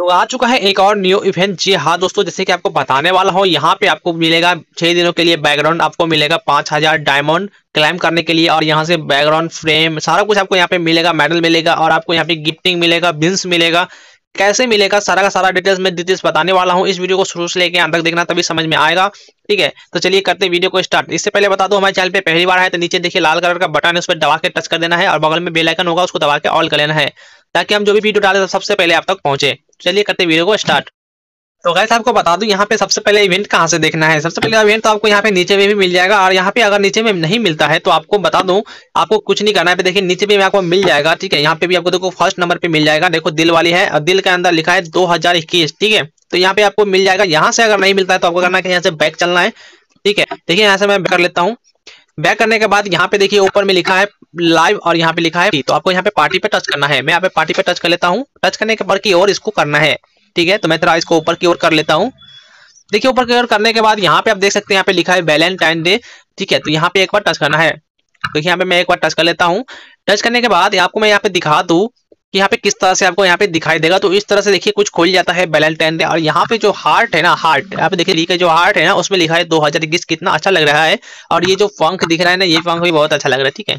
तो आ चुका है एक और न्यू इवेंट जी हाँ दोस्तों जैसे कि आपको बताने वाला हो यहाँ पे आपको मिलेगा छह दिनों के लिए बैकग्राउंड आपको मिलेगा पांच हजार डायमंड क्लाइम करने के लिए और यहाँ से बैकग्राउंड फ्रेम सारा कुछ आपको यहाँ पे मिलेगा मेडल मिलेगा और आपको यहाँ पे गिफ्टिंग मिलेगा बिन्स मिलेगा कैसे मिलेगा सारा का सारा डिटेल्स मैं डिटेल्स बताने वाला हूँ इस वीडियो को शुरू से लेकर अंत तक देखना तभी समझ में आएगा ठीक है तो चलिए करते हैं वीडियो को स्टार्ट इससे पहले बता दो हमारे चैनल पे पहली बार है तो नीचे देखिए लाल कलर का बटन है उस पर दबा के टच कर देना है और बगल में बेलाइकन होगा उसको दबा के ऑल कर लेना है ताकि हम जो भी वीडियो डालें सबसे पहले आप तक पहुंचे चलिए करते वीडियो को स्टार्ट तो गैस आपको बता दूं यहाँ पे सबसे पहले इवेंट कहाँ से देखना है सबसे पहले इवेंट तो आपको यहाँ पे नीचे में भी मिल जाएगा और यहाँ पे अगर नीचे में नहीं मिलता है तो आपको बता दूं आपको कुछ नहीं करना है देखिए नीचे में आपको मिल जाएगा ठीक है यहाँ पे भी आपको देखो फर्स्ट नंबर पे मिल जाएगा देखो दिल वाली है और दिल के अंदर लिखा है दो ठीक है तो यहाँ पे आपको मिल जाएगा यहाँ से अगर नहीं मिलता है तो आपको करना है यहाँ से बैक चलना है ठीक है देखिए यहाँ से मैं कर लेता हूँ बैक करने के बाद यहाँ पे देखिए ऊपर में लिखा है लाइव और यहाँ पे लिखा है तो आपको यहाँ पे पार्टी पे टच करना है मैं यहाँ पे पार्टी पे टच कर लेता हूँ टच करने के पर की ओर इसको करना है ठीक है तो मैं थोड़ा इसको ऊपर की ओर कर लेता हूँ देखिए ऊपर की ओर करने के बाद यहाँ पे आप देख सकते हैं यहाँ पे लिखा है वैलेंटाइन डे ठीक है तो यहाँ पे एक बार टच करना है देखिए यहाँ पे मैं एक बार टच कर लेता हूँ टच करने के बाद आपको मैं यहाँ पे दिखा दू कि यहाँ पे किस तरह से आपको यहाँ पे दिखाई देगा तो इस तरह से देखिए कुछ खोल जाता है बैलेंटाइन और यहाँ पे जो हार्ट है ना हार्ट यहाँ पे देखिए लिखे जो हार्ट है ना उसमें लिखा है 2021 कितना अच्छा लग रहा है और ये जो पंख दिख रहा है ना ये पंख भी बहुत अच्छा लग रहा है ठीक है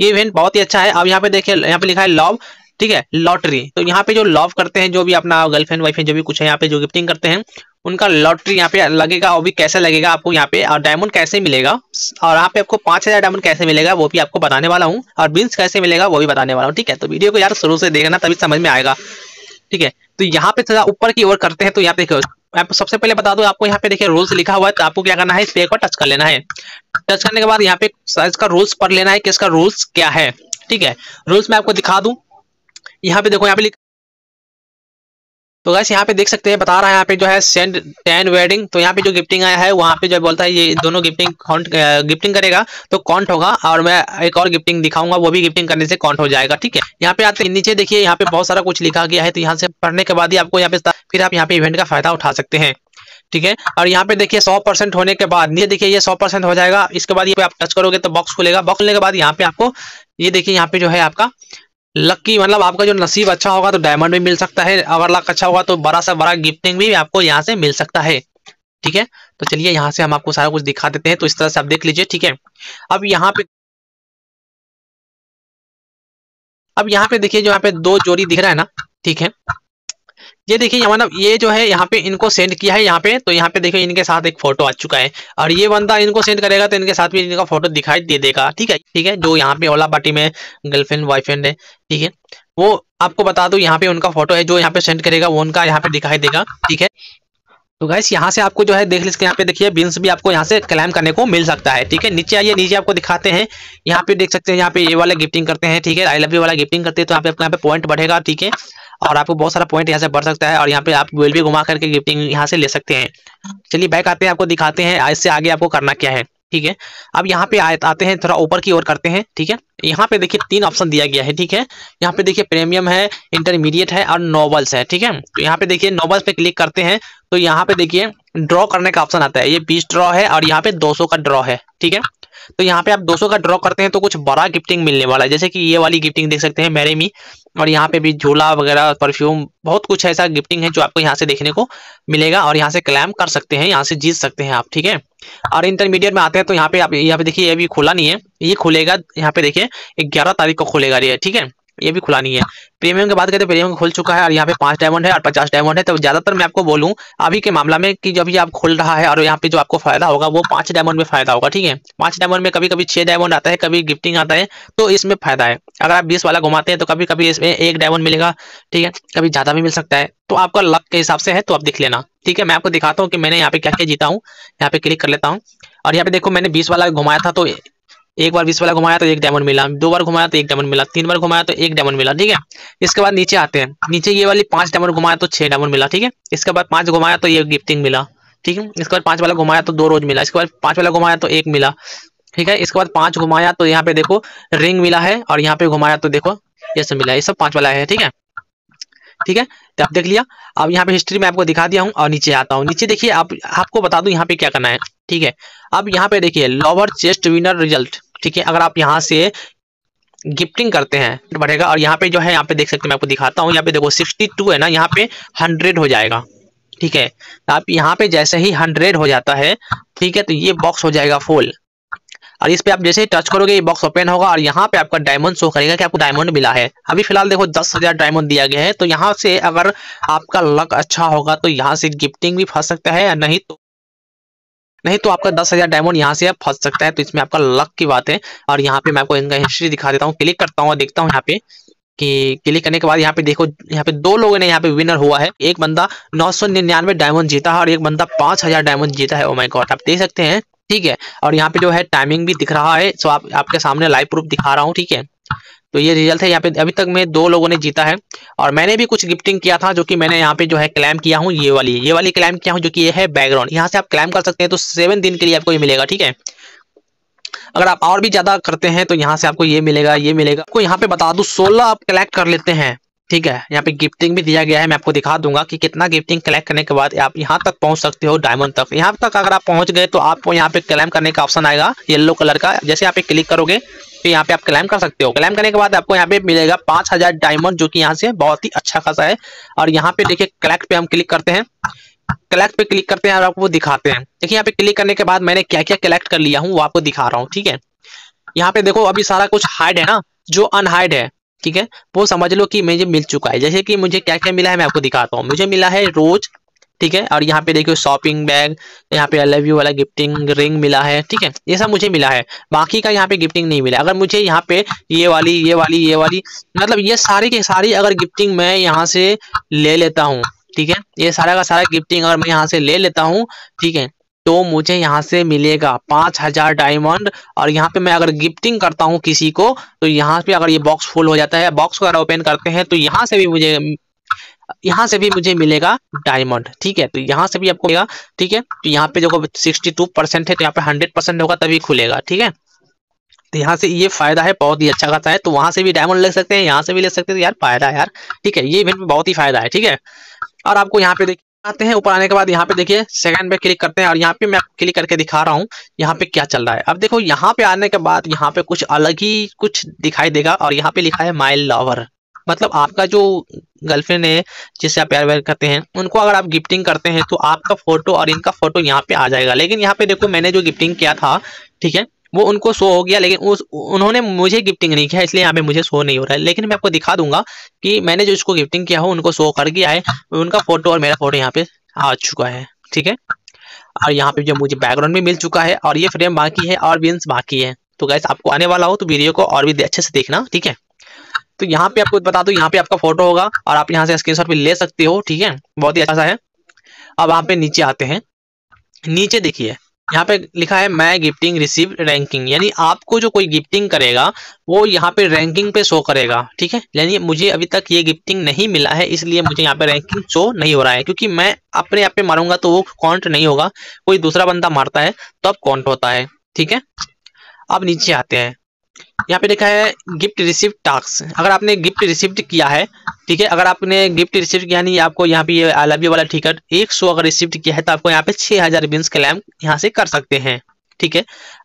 ये इवेंट बहुत ही अच्छा है अब यहाँ पे देखिए यहाँ पे लिखा है लव ठीक है लॉटरी तो यहाँ पे जो लव करते हैं जो भी अपना गर्लफ्रेंड वाइफ जो भी कुछ है यहाँ पे जो गिफ्टिंग करते हैं उनका लॉटरी यहाँ पे लगेगा और भी कैसे लगेगा आपको यहाँ पे और डायमंड कैसे मिलेगा और यहाँ पे आपको पांच हजार डायमंड कैसे मिलेगा वो भी आपको बताने वाला हूँ और बीन्स कैसे मिलेगा वो भी बताने वाला हूँ ठीक है तो वीडियो को यार शुरू से देखना तभी समझ में आएगा ठीक है तो यहाँ पे थोड़ा ऊपर की ओर करते हैं तो यहाँ पे आप सबसे पहले बता दो आपको यहाँ पे देखिए रूल्स लिखा हुआ है तो आपको क्या करना है इस पे एक टच कर लेना है टच करने के बाद यहाँ पे इसका रूल्स पढ़ लेना है कि इसका रूल्स क्या है ठीक है रूल्स मैं आपको दिखा दू यहाँ पे देखो यहाँ पे लिख तो गैस यहाँ पे देख सकते हैं बता रहा है यहाँ पे जो है सेंड टेन वेडिंग तो यहाँ पे जो गिफ्टिंग आया है वहाँ पे जो बोलता है ये दोनों गिफ्टिंग काउंट गिफ्टिंग करेगा तो काउंट होगा और मैं एक और गिफ्टिंग दिखाऊंगा वो भी गिफ्टिंग करने से काउंट हो जाएगा ठीक है यहाँ पे आते नीचे देखिए यहाँ पे बहुत सारा कुछ लिखा गया है तो यहाँ से पढ़ने के बाद ही आपको यहाँ पे फिर आप यहाँ पे इवेंट का फायदा उठा सकते हैं ठीक है और यहाँ पे देखिए 100 परसेंट होने के बाद ये देखिए ये 100 परसेंट हो जाएगा इसके बाद ये आप टच करोगे तो बॉक्स खुलेगा बॉक्स खुलने के बाद यहाँ पे आपको ये देखिए यहाँ पे जो है आपका लकी मतलब आपका जो नसीब अच्छा होगा तो डायमंड भी मिल सकता है अगर लक अच्छा होगा तो बड़ा सा बड़ा गिफ्टिंग भी आपको यहाँ से मिल सकता है ठीक है तो चलिए यहाँ से हम आपको सारा कुछ दिखा देते हैं तो इस तरह से आप देख लीजिए ठीक है अब यहाँ पे अब यहाँ पे देखिए जो यहाँ पे दो जोड़ी दिख रहा है ना ठीक है ये देखिए मतलब ये जो है यहाँ पे इनको सेंड किया है यहाँ पे तो यहाँ पे देखिए इनके साथ एक फोटो आ चुका है और ये बंदा इनको सेंड करेगा तो इनके साथ भी इनका फोटो दिखाई दे देगा ठीक है ठीक है जो यहाँ पे ओला पार्टी में गर्लफ्रेंड बॉयफ्रेंड है ठीक है वो आपको बता दो यहाँ पे उनका फोटो है जो यहाँ पे सेंड करेगा वो उनका यहाँ पे दिखाई देगा ठीक है तो गैस यहाँ से आपको जो है देख लीजिए यहाँ पे देखिए बिल्स भी आपको यहाँ से क्लेम करने को मिल सकता है ठीक है नीचे आइए नीचे आपको दिखाते हैं यहाँ पे देख सकते हैं यहाँ पे ये वाला गिफ्टिंग करते हैं ठीक है आई लव यू वाला गिफ्टिंग करते हैं तो यहाँ पे आपको यहाँ पे पॉइंट बढ़ेगा ठीक है और आपको बहुत सारा पॉइंट यहाँ से बढ़ सकता है और यहाँ पे आप वेल भी घुमा करके गिफ्टिंग यहाँ से ले सकते हैं चलिए बैक आते हैं आपको दिखाते हैं इससे आगे आपको करना क्या है ठीक है अब यहाँ पे आ, आते हैं थोड़ा ऊपर की ओर करते हैं ठीक है यहाँ पे देखिए तीन ऑप्शन दिया गया है ठीक है यहाँ पे देखिए प्रीमियम है इंटरमीडिएट है और नॉवल्स है ठीक है तो यहाँ पे देखिए नॉवल्स पे क्लिक करते हैं तो यहाँ पे देखिए ड्रॉ करने का ऑप्शन आता है ये बीस ड्रॉ है और यहाँ पे 200 का ड्रॉ है ठीक है तो यहाँ पे आप 200 का ड्रॉ करते हैं तो कुछ बड़ा गिफ्टिंग मिलने वाला है जैसे कि ये वाली गिफ्टिंग देख सकते हैं मेरे मी और यहाँ पे भी झूला वगैरह परफ्यूम बहुत कुछ ऐसा गिफ्टिंग है जो आपको यहाँ से देखने को मिलेगा और यहाँ से क्लैम कर सकते हैं यहाँ से जीत सकते हैं आप ठीक है और इंटरमीडिएट में आते हैं तो यहाँ पे आप यहाँ पे देखिए ये भी खुला नहीं है ये खुलेगा यहाँ पे देखिए ग्यारह तारीख को खुलेगा ये ठीक है ये भी खुला नहीं है प्रीमियम की बात करते हैं तो प्रीमियम खुल चुका है और यहाँ पे पांच डायमंड है और पचास डायमंड है तो ज्यादातर मैं आपको बोलूँ अभी के मामला में कि जब ये आप खुल रहा है और यहाँ पे जो आपको फायदा होगा वो पांच डायमंड में फायदा होगा ठीक है पांच डायमंड में कभी कभी छह डायमंड आता है कभी गिफ्टिंग आता है तो इसमें फायदा है अगर आप बीस वाला घुमाते हैं तो कभी कभी इसमें एक डायमंड मिलेगा ठीक है कभी ज्यादा भी मिल सकता है तो आपका लक के हिसाब से है तो आप देख लेना ठीक है मैं आपको दिखाता हूँ कि मैंने यहाँ पे क्या क्या जीता हूँ यहाँ पे क्लिक कर लेता हूँ और यहाँ पे देखो मैंने बीस वाला घुमाया था तो एक बार बीस वाला घुमाया तो एक डायमंड मिला दो बार घुमाया तो एक डायमंड मिला तीन बार घुमाया तो एक डायमंड मिला ठीक है इसके बाद नीचे आते हैं नीचे ये वाली पांच डायमंड घुमाया तो छह डायमंड मिला ठीक है इसके बाद पांच घुमाया तो ये गिफ्टिंग मिला ठीक है इसके बाद पांच वाला घुमाया तो दो रोज मिला इसके बाद पांच वाला घुमाया तो एक मिला ठीक है इसके बाद पांच घुमाया तो यहाँ पे देखो रिंग मिला है और यहाँ पे घुमाया तो देखो ये सब मिला ये सब पांच वाला है ठीक है ठीक है तो आप देख लिया अब यहाँ पे हिस्ट्री में आपको दिखा दिया हूँ और नीचे आता हूँ नीचे देखिए आप आपको बता दू यहाँ पे क्या करना है ठीक है अब यहाँ पे देखिए लोअर चेस्ट विनर रिजल्ट ठीक है अगर आप यहाँ से गिफ्टिंग करते हैं तो बढ़ेगा और यहाँ पे जो है यहाँ पे देख सकते हैं मैं आपको दिखाता हूँ यहाँ पे देखो सिक्सटी है ना यहाँ पे हंड्रेड हो जाएगा ठीक है तो आप यहाँ पे जैसे ही हंड्रेड हो जाता है ठीक है तो ये बॉक्स हो जाएगा फुल और इस पे आप जैसे ही टच करोगे ये बॉक्स ओपन होगा और यहाँ पे आपका डायमंड शो करेगा कि आपको डायमंड मिला है अभी फिलहाल देखो दस हजार डायमंड दिया गया है तो यहाँ से अगर आपका लक अच्छा होगा तो यहाँ से गिफ्टिंग भी फंस सकता है या नहीं तो नहीं तो आपका दस हजार डायमंड यहाँ से फंस सकता है तो इसमें आपका लक की बात है और यहाँ पे मैं आपको इनका हिस्ट्री दिखा देता हूँ क्लिक करता हूँ और देखता हूँ यहाँ पे कि क्लिक करने के बाद यहाँ पे देखो यहाँ पे दो लोगों ने यहाँ पे विनर हुआ है एक बंदा नौ सौ निन्यानवे डायमंड जीता है और एक बंदा पांच हजार डायमंड जीता है ओ माय गॉड आप देख सकते हैं ठीक है और यहाँ पे जो है टाइमिंग भी दिख रहा है सो आप आपके सामने लाइव प्रूफ दिखा रहा हूँ ठीक है तो ये रिजल्ट है यहाँ पे अभी तक में दो लोगों ने जीता है और मैंने भी कुछ गिफ्टिंग किया था जो कि मैंने यहाँ पे जो है क्लेम किया हूँ ये वाली ये वाली क्लेम किया हूँ जो कि ये है बैकग्राउंड यहाँ से आप क्लेम कर सकते हैं तो सेवन दिन के लिए आपको ये मिलेगा ठीक है अगर आप और भी ज्यादा करते हैं तो यहाँ से आपको ये मिलेगा ये मिलेगा आपको यहाँ पे बता दू सोलह आप कलेक्ट कर लेते हैं ठीक है यहाँ पे गिफ्टिंग भी दिया गया है मैं आपको दिखा दूंगा कि कितना गिफ्टिंग कलेक्ट करने के बाद आप यहाँ तक पहुंच सकते हो डायमंड तक यहाँ तक अगर आप पहुंच गए तो आपको यहाँ पे क्लेम करने का ऑप्शन आएगा येलो कलर का जैसे यहाँ पे क्लिक करोगे तो यहाँ पे आप क्लेम कर सकते हो क्लेम करने के बाद आपको यहाँ पे मिलेगा पांच हजार डायमंड जो की यहाँ से बहुत ही अच्छा खासा है और यहाँ पे देखिए कलेक्ट पे हम क्लिक करते हैं कलेक्ट पे क्लिक करते हैं और आपको दिखाते हैं देखिए यहाँ पे क्लिक करने के बाद मैंने क्या क्या कलेक्ट कर लिया हूँ वो आपको दिखा रहा हूँ ठीक है यहाँ पे देखो अभी सारा कुछ हाइड है ना जो अनहाइड है ठीक है वो समझ लो कि मुझे मिल चुका है जैसे कि मुझे क्या क्या मिला है मैं आपको दिखाता हूँ मुझे मिला है रोज ठीक है और यहाँ पे देखियो शॉपिंग बैग यहाँ पे आई लव यू वाला गिफ्टिंग रिंग मिला है ठीक है ये सब मुझे मिला है बाकी का यहाँ पे गिफ्टिंग नहीं मिला अगर मुझे यहाँ पे ये वाली ये वाली ये वाली मतलब ये सारी के सारी अगर गिफ्टिंग मैं यहाँ से ले लेता हूँ ठीक है ये सारा का सारा गिफ्टिंग अगर मैं यहाँ से ले लेता हूँ ठीक है तो मुझे यहाँ से मिलेगा पांच हजार डायमंड और यहाँ पे मैं अगर गिफ्टिंग करता हूँ किसी को तो यहाँ पे अगर ये बॉक्स फुल हो जाता है बॉक्स को अगर ओपन करते हैं तो यहाँ से भी मुझे यहाँ से भी मुझे मिलेगा डायमंड ठीक है तो यहाँ से भी आपको मिलेगा ठीक है तो यहाँ पे जो सिक्सटी टू परसेंट है तो यहाँ पे हंड्रेड परसेंट होगा तभी खुलेगा ठीक है तो यहाँ से ये फायदा है बहुत ही अच्छा खासा है तो वहां से भी डायमंड ले सकते हैं यहाँ से भी ले सकते हैं तो यार फायदा यार ठीक है ये इवेंट में बहुत ही फायदा है ठीक है और आपको यहाँ पे देखिए आते हैं ऊपर आने के बाद यहाँ पे देखिए सेकंड पे क्लिक करते हैं और यहाँ पे मैं क्लिक करके दिखा रहा हूँ यहाँ पे क्या चल रहा है अब देखो यहाँ पे आने के बाद यहाँ पे कुछ अलग ही कुछ दिखाई देगा और यहाँ पे लिखा है माइल लवर मतलब आपका जो गर्लफ्रेंड है जिससे आप प्यार व्यार करते हैं उनको अगर आप गिफ्टिंग करते हैं तो आपका फोटो और इनका फोटो यहाँ पे आ जाएगा लेकिन यहाँ पे देखो मैंने जो गिफ्टिंग किया था ठीक है वो उनको शो हो गया लेकिन उस उन्होंने मुझे गिफ्टिंग नहीं किया इसलिए यहाँ पे मुझे शो नहीं हो रहा है लेकिन मैं आपको दिखा दूंगा कि मैंने जो इसको गिफ्टिंग किया हो उनको शो कर गया है उनका फोटो और मेरा फोटो यहाँ पे आ चुका है ठीक है और यहाँ पे जो मुझे बैकग्राउंड भी मिल चुका है और ये फ्रेम बाकी है और बीन्स बाकी है तो गैस आपको आने वाला हो तो वीडियो को और भी अच्छे से देखना ठीक है तो यहाँ पे आपको बता दो यहाँ पे आपका फोटो होगा और आप यहाँ से स्क्रीन शॉट ले सकते हो ठीक है बहुत ही अच्छा सा है अब यहाँ पे नीचे आते हैं नीचे देखिए यहाँ पे लिखा है मैं गिफ्टिंग रिसीव रैंकिंग यानी आपको जो कोई गिफ्टिंग करेगा वो यहाँ पे रैंकिंग पे शो करेगा ठीक है यानी मुझे अभी तक ये गिफ्टिंग नहीं मिला है इसलिए मुझे यहाँ पे रैंकिंग शो नहीं हो रहा है क्योंकि मैं अपने आप पे मारूंगा तो वो काउंट नहीं होगा कोई दूसरा बंदा मारता है तब अब काउंट होता है ठीक है अब नीचे आते हैं यहाँ पे लिखा है गिफ्ट रिसिप्ट टास्क अगर आपने गिफ्ट रिसिप्ट किया है ठीक है अगर आपने गिफ्ट रिसिप्ट किया नहीं आपको यहाँ पे ये वाला टिकट एक सौ अगर रिसिप्ट किया है तो आपको यहाँ पे छह हज़ार बिन्स क्लेम यहाँ से कर सकते हैं ठीक है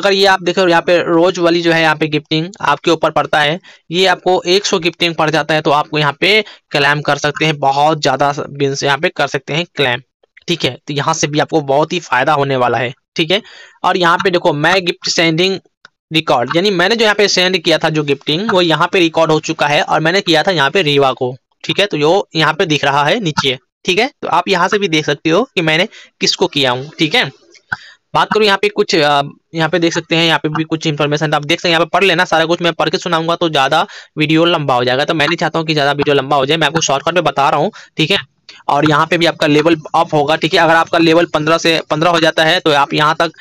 अगर ये आप देखो यहाँ पे रोज वाली जो है यहाँ पे गिफ्टिंग आपके ऊपर पड़ता है ये आपको सौ गिफ्टिंग पड़ जाता है तो आपको यहाँ पे क्लैम कर सकते हैं बहुत ज़्यादा बिन्स यहाँ पे कर सकते हैं क्लैम ठीक है तो यहाँ से भी आपको बहुत ही फायदा होने वाला है ठीक है और यहाँ पे देखो मैं गिफ्ट सेंडिंग रिकॉर्ड यानी मैंने जो यहाँ पे सेंड किया था जो गिफ्टिंग वो यहाँ पे रिकॉर्ड हो चुका है और मैंने किया था यहाँ पे रीवा को ठीक है तो यो यहाँ पे दिख रहा है नीचे ठीक है तो आप यहाँ से भी देख सकते हो कि मैंने किसको किया हूँ ठीक है बात करूँ यहाँ पे कुछ यहाँ पे देख सकते हैं यहाँ पे भी कुछ इन्फॉर्मेशन आप देख सकते हैं यहाँ पे पढ़ लेना सारा कुछ मैं पढ़ के सुनाऊंगा तो ज्यादा वीडियो लंबा हो जाएगा तो मैं नहीं चाहता हूँ कि ज्यादा वीडियो लंबा हो जाए मैं आपको शॉर्टकट में बता रहा हूँ ठीक है और यहाँ पे भी आपका लेवल अप होगा ठीक है अगर आपका लेवल पंद्रह से पंद्रह हो जाता है तो आप यहाँ तक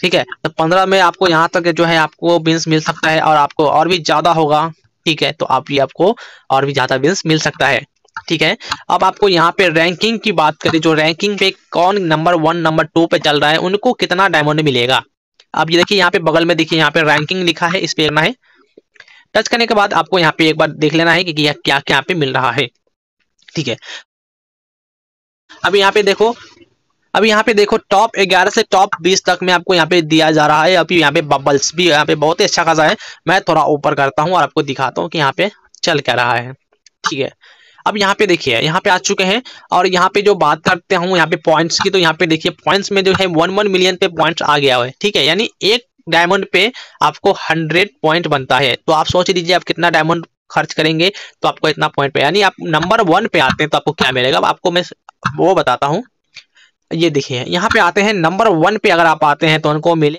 ठीक है तो पंद्रह में आपको यहाँ तक जो है आपको बीन्स मिल सकता है और आपको और भी ज्यादा होगा ठीक है तो आप भी आपको और भी ज्यादा बीन्स मिल सकता है ठीक है अब आपको यहाँ पे रैंकिंग की बात करें जो रैंकिंग पे कौन नंबर वन नंबर टू पे चल रहा है उनको कितना डायमंड मिलेगा अब ये देखिए यहाँ पे बगल में देखिए यहाँ पे रैंकिंग लिखा है इस पे लेना है टच करने के बाद आपको यहाँ पे एक बार देख लेना है कि क्या क्या यहाँ पे मिल रहा है ठीक है अब यहाँ पे देखो अब यहाँ पे देखो टॉप ग्यारह से टॉप बीस तक में आपको यहाँ पे दिया जा रहा है अभी यहाँ पे बबल्स भी यहाँ पे बहुत ही अच्छा खासा है मैं थोड़ा ऊपर करता हूँ और आपको दिखाता हूँ कि यहाँ पे चल क्या रहा है ठीक है अब यहाँ पे देखिए यहाँ पे आ चुके हैं और यहाँ पे जो बात करते हूँ यहाँ पे पॉइंट्स की तो यहाँ पे देखिए पॉइंट्स में जो है वन वन मिलियन पे पॉइंट्स आ गया है ठीक है यानी एक डायमंड पे आपको हंड्रेड पॉइंट बनता है तो आप सोच लीजिए आप कितना डायमंड खर्च करेंगे तो आपको इतना पॉइंट पे यानी आप नंबर वन पे आते हैं तो आपको क्या मिलेगा आपको मैं वो बताता हूँ ये देखिए यहाँ पे आते हैं नंबर वन पे अगर आप आते हैं तो उनको मिले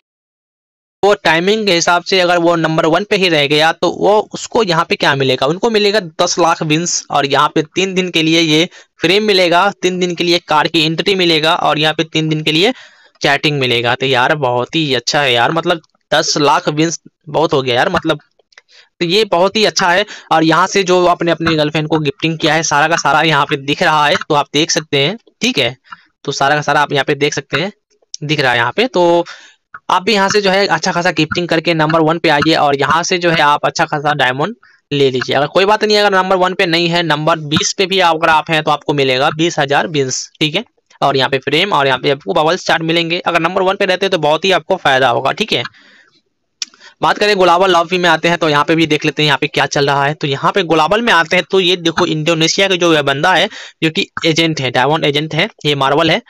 वो टाइमिंग के हिसाब से अगर वो नंबर वन पे ही रह गया तो वो उसको यहाँ पे क्या मिलेगा उनको मिलेगा दस लाख विंस और यहाँ पे तीन दिन के लिए ये फ्रेम मिलेगा तीन दिन के लिए कार की एंट्री मिलेगा और यहाँ पे तीन दिन के लिए चैटिंग मिलेगा तो यार बहुत ही अच्छा है यार मतलब दस लाख विंस बहुत हो गया यार मतलब तो ये बहुत ही अच्छा है और यहाँ से जो आपने अपने गर्लफ्रेंड को गिफ्टिंग किया है सारा का सारा यहाँ पे दिख रहा है तो आप देख सकते हैं ठीक है तो सारा का सारा आप यहाँ पे देख सकते हैं दिख रहा है यहाँ पे तो आप भी यहाँ से जो है अच्छा खासा गिफ्टिंग करके नंबर वन पे आइए और यहाँ से जो है आप अच्छा खासा डायमंड ले लीजिए अगर कोई बात नहीं अगर नंबर वन पे नहीं है नंबर बीस पे भी अगर आप हैं तो आपको मिलेगा बीस हजार बीस ठीक है और यहाँ पे फ्रेम और यहाँ पे आपको बबल्स चार्ट मिलेंगे अगर नंबर वन पे रहते हैं तो बहुत ही आपको फायदा होगा ठीक है बात करें गोलाबल लॉबी में आते हैं तो यहाँ पे भी देख लेते हैं यहाँ पे क्या चल रहा है तो यहाँ पे गोलाबल में आते हैं तो ये देखो इंडोनेशिया का जो बंदा है जो कि एजेंट है डायमंड एजेंट है ये मार्वल है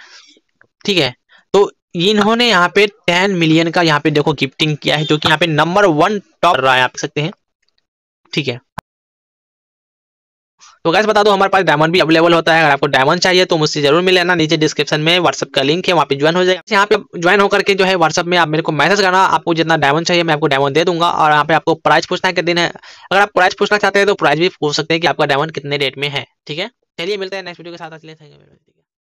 ठीक है तो इन्होंने यहाँ पे टेन मिलियन का यहाँ पे देखो गिफ्टिंग किया है जो कि यहाँ पे नंबर वन टॉप रहा है आप सकते हैं ठीक है तो गैस बता दो हमारे पास डायमंड भी अवेलेबल होता है अगर आपको डायमंड चाहिए तो मुझसे जरूर मिल लेना नीचे डिस्क्रिप्शन में व्हाट्सअप का लिंक है वहाँ पे ज्वाइन हो जाएगा यहाँ पे ज्वाइन होकर के जो है व्हाट्सअप में आप मेरे को मैसेज करना आपको जितना डायमंड चाहिए मैं आपको डायमंड दे दूंगा और यहाँ पे आपको प्राइस पूछना है दिन है अगर आप प्राइस पूछना चाहते हैं तो प्राइस भी पूछ सकते हैं कि आपका डायमंड कितने रेट में है ठीक है चलिए मिलता है नेक्स्ट वीडियो के साथ थैंक यू